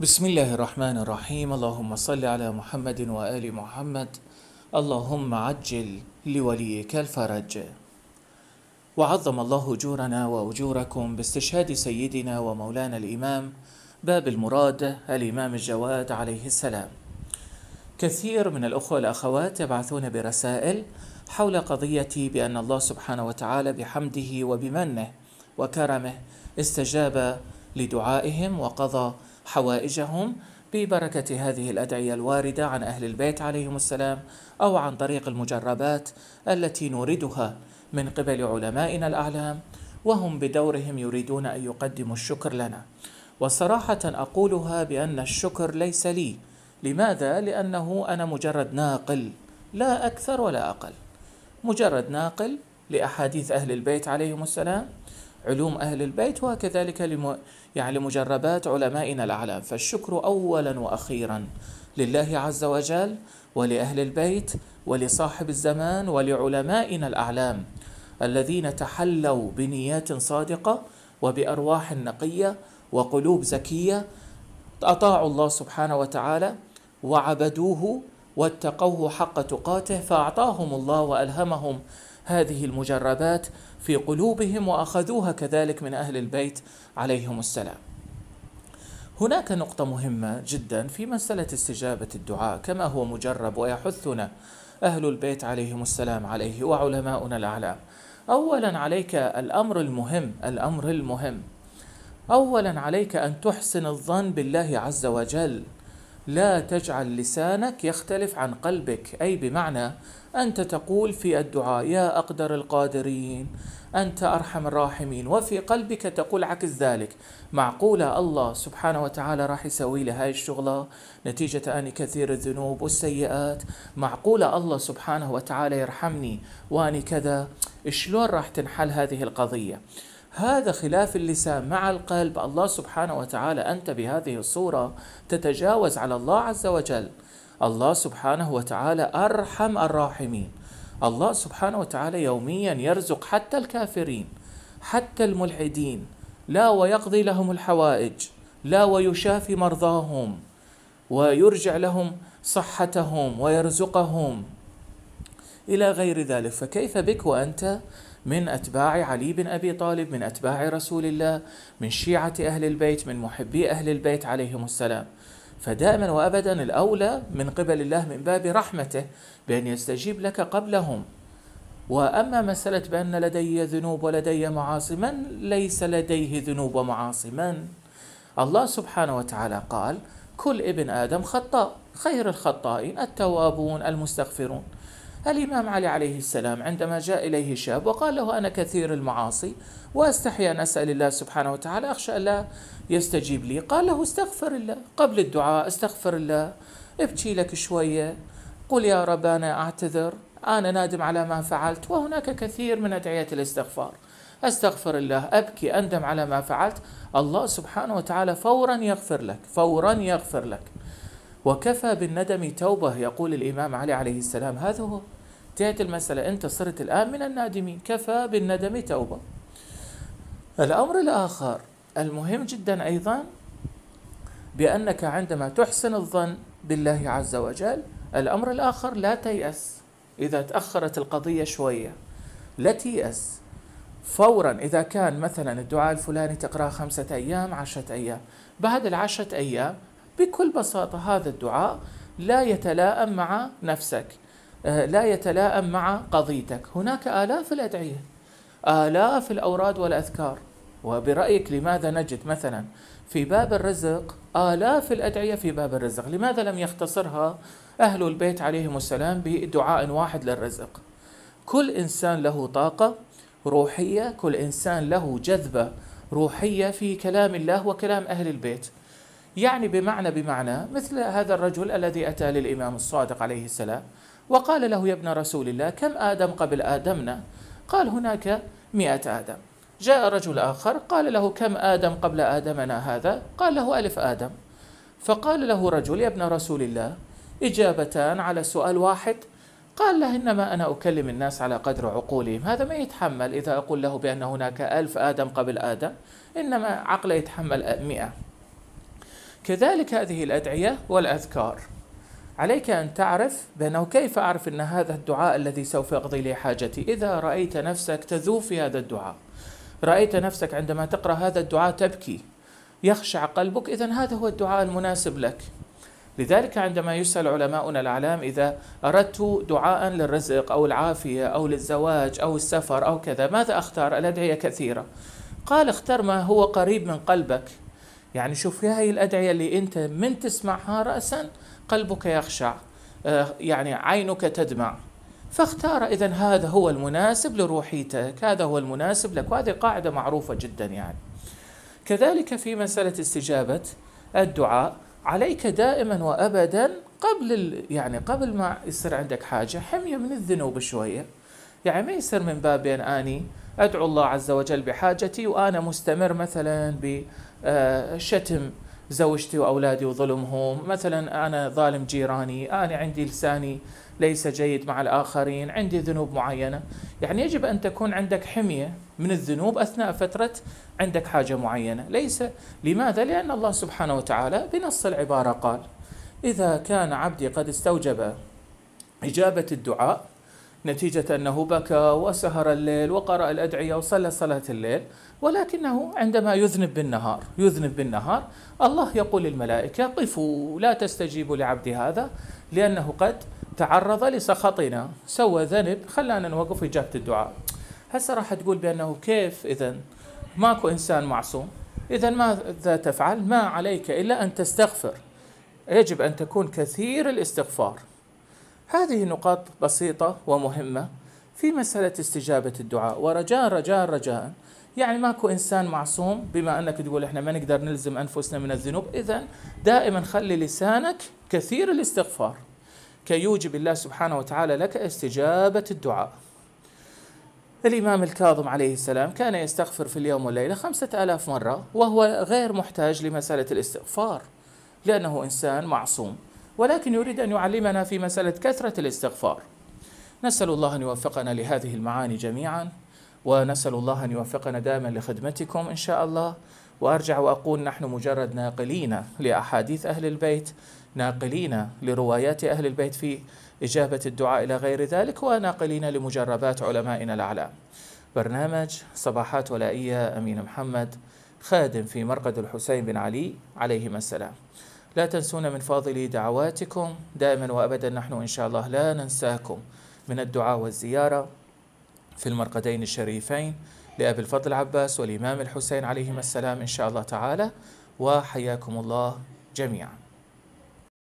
بسم الله الرحمن الرحيم اللهم صل على محمد وآل محمد اللهم عجل لوليك الفرج وعظم الله أجورنا وأجوركم باستشهاد سيدنا ومولانا الإمام باب المراد الإمام الجواد عليه السلام كثير من الأخوة والأخوات يبعثون برسائل حول قضية بأن الله سبحانه وتعالى بحمده وبمنه وكرمه استجاب لدعائهم وقضى حوائجهم ببركة هذه الأدعية الواردة عن أهل البيت عليهم السلام أو عن طريق المجربات التي نوردها من قبل علمائنا الأعلام وهم بدورهم يريدون أن يقدموا الشكر لنا وصراحة أقولها بأن الشكر ليس لي لماذا؟ لأنه أنا مجرد ناقل لا أكثر ولا أقل مجرد ناقل لأحاديث أهل البيت عليهم السلام علوم أهل البيت وكذلك لم يعني لمجربات علمائنا الأعلام فالشكر أولا وأخيرا لله عز وجل ولأهل البيت ولصاحب الزمان ولعلمائنا الأعلام الذين تحلوا بنيات صادقة وبأرواح نقية وقلوب زكية أطاعوا الله سبحانه وتعالى وعبدوه واتقوه حق تقاته فأعطاهم الله وألهمهم هذه المجربات في قلوبهم واخذوها كذلك من اهل البيت عليهم السلام. هناك نقطة مهمة جدا في مسألة استجابة الدعاء كما هو مجرب ويحثنا أهل البيت عليهم السلام عليه وعلماؤنا الأعلام. أولا عليك الأمر المهم، الأمر المهم. أولا عليك أن تحسن الظن بالله عز وجل لا تجعل لسانك يختلف عن قلبك أي بمعنى أنت تقول في الدعاء يا أقدر القادرين أنت أرحم الراحمين وفي قلبك تقول عكس ذلك معقولة الله سبحانه وتعالى راح يسوي لي هاي الشغلة نتيجة أني كثير الذنوب والسيئات معقولة الله سبحانه وتعالى يرحمني وأني كذا شلون راح تنحل هذه القضية هذا خلاف اللسان مع القلب الله سبحانه وتعالى أنت بهذه الصورة تتجاوز على الله عز وجل الله سبحانه وتعالى أرحم الراحمين الله سبحانه وتعالى يوميا يرزق حتى الكافرين حتى الملحدين لا ويقضي لهم الحوائج لا ويشافي مرضاهم ويرجع لهم صحتهم ويرزقهم الى غير ذلك فكيف بك وانت من أتباع علي بن أبي طالب من أتباع رسول الله من شيعة أهل البيت من محبي أهل البيت عليهم السلام فدائما وأبدا الأولى من قبل الله من باب رحمته بأن يستجيب لك قبلهم وأما مسألة بأن لدي ذنوب ولدي معاصي من ليس لديه ذنوب ومعاصي من الله سبحانه وتعالى قال كل ابن آدم خطاء خير الخطائين التوابون المستغفرون الإمام علي عليه السلام عندما جاء إليه شاب وقال له أنا كثير المعاصي وأستحي أن أسأل الله سبحانه وتعالى أخشى ألا يستجيب لي قال له استغفر الله قبل الدعاء استغفر الله ابكي لك شوية قل يا رب أنا أعتذر أنا نادم على ما فعلت وهناك كثير من أدعية الاستغفار استغفر الله ابكي اندم على ما فعلت الله سبحانه وتعالى فورا يغفر لك فورا يغفر لك وكفى بالندم توبه يقول الامام علي عليه السلام هذا هو انتهت المسألة أنت صرت الآن من النادمين كفى بالندم توبة الأمر الآخر المهم جدا أيضا بأنك عندما تحسن الظن بالله عز وجل الأمر الآخر لا تيأس إذا تأخرت القضية شوية لا تيأس فورا إذا كان مثلا الدعاء الفلاني تقرأ خمسة أيام عشرة أيام بعد العشرة أيام بكل بساطة هذا الدعاء لا يتلائم مع نفسك آه، لا يتلائم مع قضيتك هناك آلاف الأدعية آلاف الأوراد والأذكار وبرأيك لماذا نجد مثلا في باب الرزق آلاف الأدعية في باب الرزق لماذا لم يختصرها أهل البيت عليهم السلام بدعاء واحد للرزق كل إنسان له طاقة روحية كل إنسان له جذبة روحية في كلام الله وكلام أهل البيت يعني بمعنى بمعنى مثل هذا الرجل الذي أتى للإمام الصادق عليه السلام وقال له يا ابن رسول الله كم آدم قبل آدمنا قال هناك مئة آدم جاء رجل آخر قال له كم آدم قبل آدمنا هذا قال له ألف آدم فقال له رجل يا ابن رسول الله إجابتان على سؤال واحد قال له إنما أنا أكلم الناس على قدر عقولهم هذا ما يتحمل إذا أقول له بأن هناك ألف آدم قبل آدم إنما عقله يتحمل مئة كذلك هذه الأدعية والأذكار عليك أن تعرف بأنه كيف أعرف أن هذا الدعاء الذي سوف يقضي لي حاجتي إذا رأيت نفسك تذوب في هذا الدعاء رأيت نفسك عندما تقرأ هذا الدعاء تبكي يخشع قلبك إذا هذا هو الدعاء المناسب لك لذلك عندما يسأل علماؤنا الأعلام إذا أردت دعاء للرزق أو العافية أو للزواج أو السفر أو كذا ماذا أختار الأدعية كثيرة قال اختر ما هو قريب من قلبك يعني شوف في هاي الأدعية اللي أنت من تسمعها رأسا قلبك يخشع آه، يعني عينك تدمع فاختار إذا هذا هو المناسب لروحيتك هذا هو المناسب لك وهذه قاعدة معروفة جدا يعني كذلك في مسألة استجابة الدعاء عليك دائما وأبدا قبل يعني قبل ما يصير عندك حاجة حمية من الذنوب شوية يعني ما يصير من بابين أني أدعو الله عز وجل بحاجتي وأنا مستمر مثلا ب آه، شتم زوجتي واولادي وظلمهم، مثلا انا ظالم جيراني، انا عندي لساني ليس جيد مع الاخرين، عندي ذنوب معينه، يعني يجب ان تكون عندك حميه من الذنوب اثناء فتره عندك حاجه معينه، ليس لماذا؟ لان الله سبحانه وتعالى بنص العباره قال: اذا كان عبدي قد استوجب اجابه الدعاء نتيجة أنه بكى وسهر الليل وقرأ الأدعية وصلى صلاة الليل ولكنه عندما يذنب بالنهار يذنب بالنهار الله يقول للملائكة قفوا لا تستجيبوا لعبد هذا لأنه قد تعرض لسخطنا سوى ذنب خلانا نوقف إجابة الدعاء هسه راح تقول بأنه كيف إذا ماكو إنسان معصوم إذا ماذا تفعل ما عليك إلا أن تستغفر يجب أن تكون كثير الاستغفار هذه نقاط بسيطة ومهمة في مسألة استجابة الدعاء ورجاء رجاء رجاء يعني ماكو إنسان معصوم بما أنك تقول إحنا ما نقدر نلزم أنفسنا من الذنوب إذا دائما خلي لسانك كثير الاستغفار كي يوجب الله سبحانه وتعالى لك استجابة الدعاء الإمام الكاظم عليه السلام كان يستغفر في اليوم والليلة خمسة آلاف مرة وهو غير محتاج لمسألة الاستغفار لأنه إنسان معصوم ولكن يريد أن يعلمنا في مسألة كثرة الاستغفار نسأل الله أن يوفقنا لهذه المعاني جميعا ونسأل الله أن يوفقنا دائما لخدمتكم إن شاء الله وأرجع وأقول نحن مجرد ناقلين لأحاديث أهل البيت ناقلين لروايات أهل البيت في إجابة الدعاء إلى غير ذلك وناقلين لمجربات علمائنا الأعلام برنامج صباحات ولائية أمين محمد خادم في مرقد الحسين بن علي عليهما السلام لا تنسونا من فاضل دعواتكم دائما وابدا نحن ان شاء الله لا ننساكم من الدعاء والزياره في المرقدين الشريفين لابي الفضل العباس والامام الحسين عليهما السلام ان شاء الله تعالى وحياكم الله جميعا